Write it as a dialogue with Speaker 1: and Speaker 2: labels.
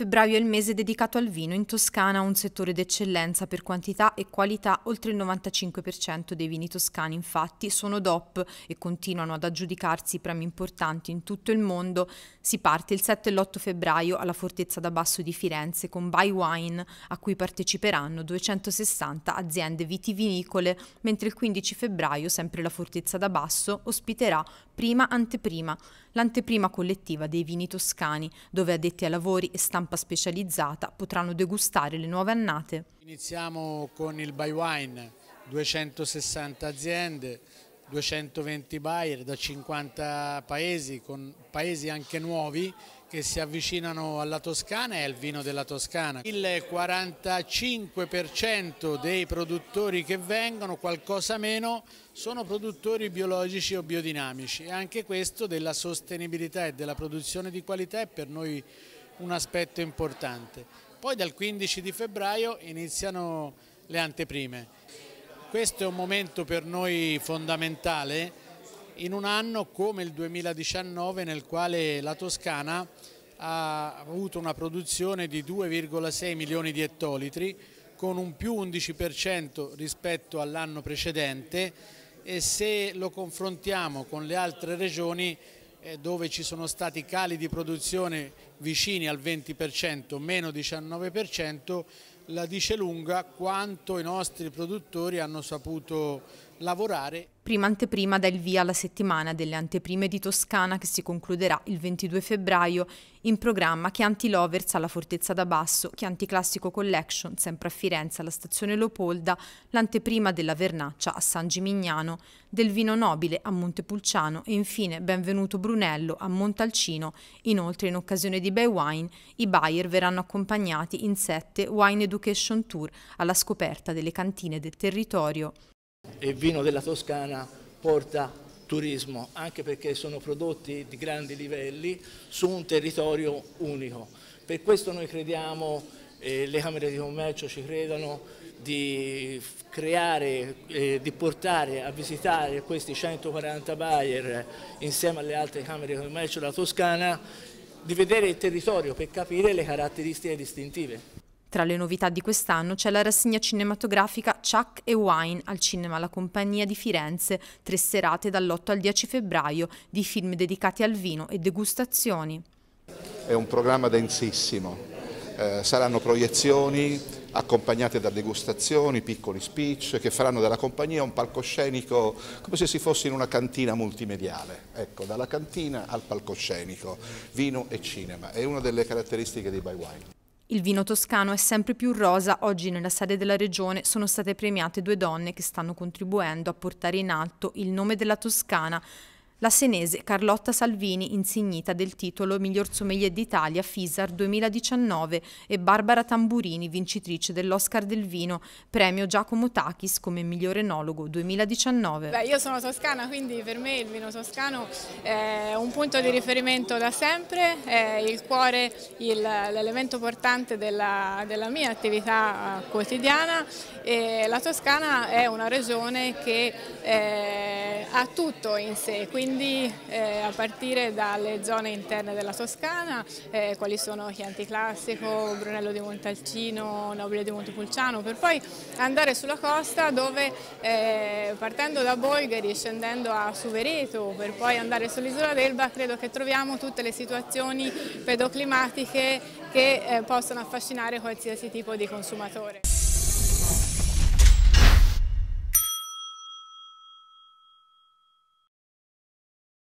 Speaker 1: Febbraio è il mese dedicato al vino in Toscana, un settore d'eccellenza per quantità e qualità, oltre il 95% dei vini toscani infatti sono DOP e continuano ad aggiudicarsi premi importanti in tutto il mondo. Si parte il 7 e l'8 febbraio alla Fortezza da Basso di Firenze con Buy Wine, a cui parteciperanno 260 aziende vitivinicole, mentre il 15 febbraio sempre la Fortezza da Basso ospiterà Prima Anteprima, l'anteprima collettiva dei vini toscani, dove addetti ai lavori e stampa stampa specializzata potranno degustare le nuove annate.
Speaker 2: Iniziamo con il Buy Wine, 260 aziende, 220 buyer da 50 paesi, con paesi anche nuovi che si avvicinano alla Toscana e al vino della Toscana. Il 45% dei produttori che vengono, qualcosa meno, sono produttori biologici o biodinamici e anche questo della sostenibilità e della produzione di qualità è per noi un aspetto importante. Poi dal 15 di febbraio iniziano le anteprime. Questo è un momento per noi fondamentale in un anno come il 2019 nel quale la Toscana ha avuto una produzione di 2,6 milioni di ettolitri con un più 11% rispetto all'anno precedente e se lo confrontiamo con le altre regioni eh, dove ci sono stati cali di produzione vicini al 20%, meno 19%, la dice lunga quanto i nostri produttori hanno saputo lavorare.
Speaker 1: Prima anteprima dà il via alla settimana delle anteprime di Toscana che si concluderà il 22 febbraio in programma Chianti Lovers alla Fortezza da Basso, Chianti Classico Collection sempre a Firenze alla stazione Leopolda, l'anteprima della Vernaccia a San Gimignano, del Vino Nobile a Montepulciano e infine Benvenuto Brunello a Montalcino, inoltre in occasione di di Bay Wine, i buyer verranno accompagnati in sette Wine Education Tour alla scoperta delle cantine del territorio.
Speaker 3: Il vino della Toscana porta turismo, anche perché sono prodotti di grandi livelli su un territorio unico. Per questo noi crediamo, eh, le Camere di Commercio ci credono, di creare, eh, di portare a visitare questi 140 buyer insieme alle altre Camere di Commercio della Toscana di vedere il territorio per capire le caratteristiche distintive.
Speaker 1: Tra le novità di quest'anno c'è la rassegna cinematografica Chuck e Wine al Cinema La Compagnia di Firenze, tre serate dall'8 al 10 febbraio di film dedicati al vino e degustazioni.
Speaker 2: È un
Speaker 3: programma densissimo, eh, saranno proiezioni, accompagnate da degustazioni, piccoli speech che faranno della compagnia un palcoscenico come se si fosse in una cantina multimediale, ecco, dalla cantina al palcoscenico, vino e cinema, è una delle caratteristiche di By Wine.
Speaker 1: Il vino toscano è sempre più rosa, oggi nella sede della regione sono state premiate due donne che stanno contribuendo a portare in alto il nome della Toscana la senese Carlotta Salvini, insignita del titolo Miglior Sommelier d'Italia FISAR 2019 e Barbara Tamburini, vincitrice dell'Oscar del Vino, premio Giacomo Takis come Miglior Enologo 2019. Beh,
Speaker 4: io sono toscana, quindi per me il vino toscano è un punto di riferimento da sempre, è il cuore, l'elemento portante della, della mia attività eh, quotidiana e la Toscana è una regione che eh, ha tutto in sé, quindi quindi eh, a partire dalle zone interne della Toscana, eh, quali sono Chianti Classico, Brunello di Montalcino, Nobile di Montepulciano, per poi andare sulla costa dove eh, partendo da Bolgheri, e scendendo a Suvereto, per poi andare sull'isola d'Elba, credo che troviamo tutte le situazioni pedoclimatiche che eh, possono affascinare qualsiasi tipo di consumatore.